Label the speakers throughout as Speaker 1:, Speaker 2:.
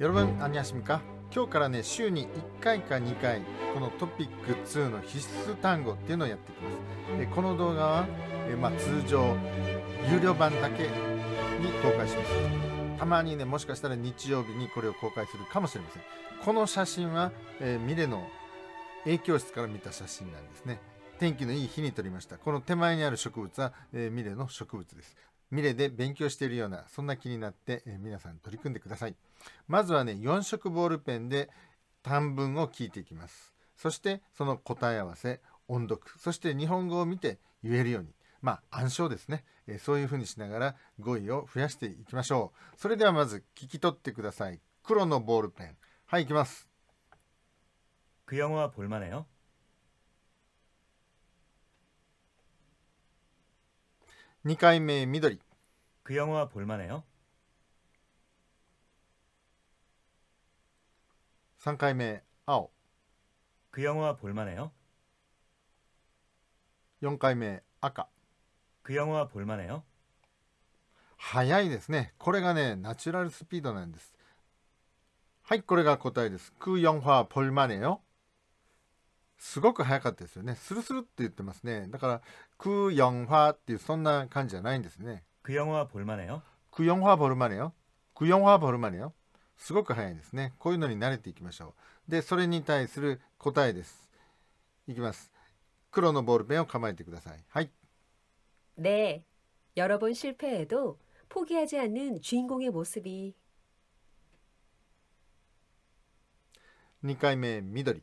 Speaker 1: 여러분안녕하십니까今日からね週に1回か2回このトピック2の必須単語っていうのをやっていきますえこの動画はえ、まあ、通常有料版だけに公開しますたまにねもしかしたら日曜日にこれを公開するかもしれませんこの写真は、えミレの影響室から見た写真なんですね天気のいい日に撮りましたこの手前にある植物は、えー、ミレの植物ですミレで勉強しているようなそんな気になって、え皆さん取り組んでくださいまずはね4色ボールペンで短文を聞いていきますそしてその答え合わせ音読そして日本語を見て言えるようにまあ暗唱ですね、えー、そういうふうにしながら語彙を増やしていきましょうそれではまず聞き取ってください黒のボールペンはい行きますくよご볼만해요 2回目緑그 영화 볼만해요? 3回目青그 영화 볼만해요? 4回目赤그 영화 볼만해요? 早いですねこれがねナチュラルスピードなんですはいこれが答えですクヨンファーポルマネよすごく早かったですよね。スルスルって言ってますね。だから、クヨンファっていうそんな感じじゃないんですね。クヨンファボルマネよ。クヨンファボルマネよ。クヨンファボルマネよ。すごく早いですね。こういうのに慣れていきましょう。で、それに対する答えです。いきます。黒のボールペンを構えてください。はい。네여러번실패해도포기하지않는주인공의모습이2回目緑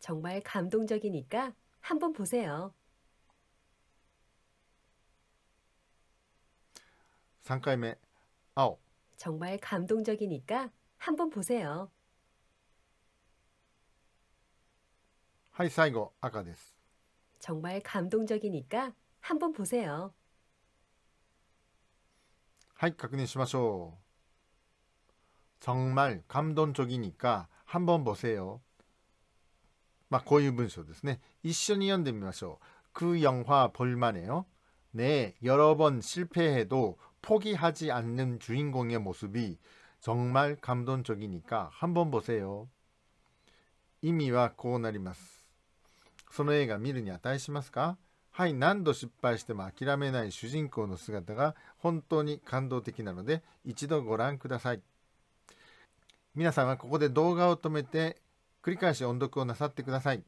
Speaker 1: 정말 감동적이니까 한번 보세요. 삼回目青 정말 감동적이니까 한번 보세요. はい最後赤です 정말 감동적이니까 한번 보세요. はい確認しましょう정말감동적이니까한번보세요 まあ、こういう文章ですね。一緒に読んでみましょう。그영화볼만해요네여러번실패해도포기하지않는주인공의모습이정말감동적이니까한번보세요味はこうなりますその映画見るに値しますかはい、何度失敗しても諦めない主人公の姿が本当に感動的なので一度ご覧ください。皆さんはここで動画を止めて繰り返し音読をなさってください。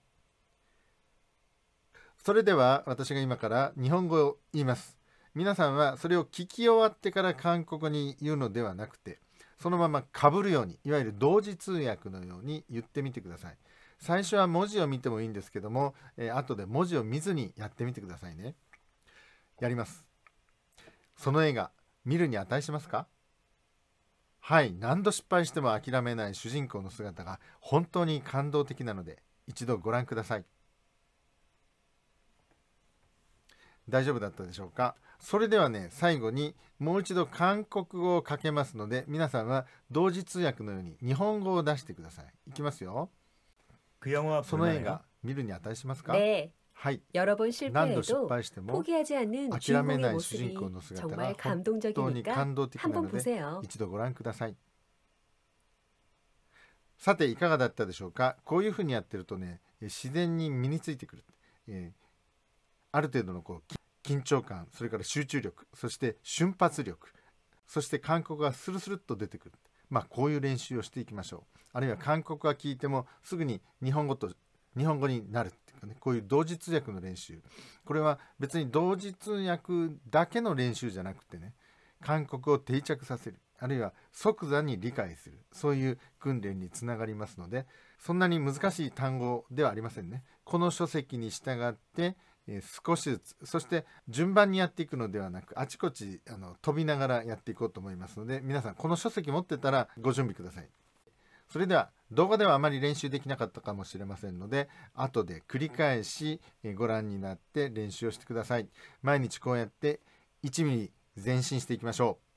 Speaker 1: それでは私が今から日本語を言います。皆さんはそれを聞き終わってから韓国に言うのではなくて、そのままかぶるように、いわゆる同時通訳のように言ってみてください。最初は文字を見てもいいんですけども、えー、後で文字を見ずにやってみてくださいね。やります。その映画、見るに値しますかはい何度失敗しても諦めない主人公の姿が本当に感動的なので一度ご覧ください大丈夫だったでしょうかそれではね最後にもう一度韓国語をかけますので皆さんは同時通訳のように日本語を出してくださいいきますよその映画見るに値しますか、はい、여러번실패해도何度失敗しても포기하지않는주인공의모습이정말감동적이니까한번보세요一度ご覧くださいさていかがだったでしょうかこういうふうにやってるとね自然に身についてくる、えー、ある程度のこう緊張感それから集中力そして瞬発力そして韓国がスルスルっと出てくるまあこういう練習をしていきましょうあるいは韓国が聞いてもすぐに日本語と日本語になるっていうかねこういう同時通訳の練習これは別に同時通訳だけの練習じゃなくてね韓国を定着させるあるいは即座に理解するそういう訓練につながりますのでそんなに難しい単語ではありませんね。この書籍に従って少しずつそして順番にやっていくのではなくあちこちあの飛びながらやっていこうと思いますので皆さんこの書籍持ってたらご準備ください。それでは動画ではあまり練習できなかったかもしれませんので後で繰り返しご覧になって練習をしてください毎日こうやって1ミリ前進していきましょう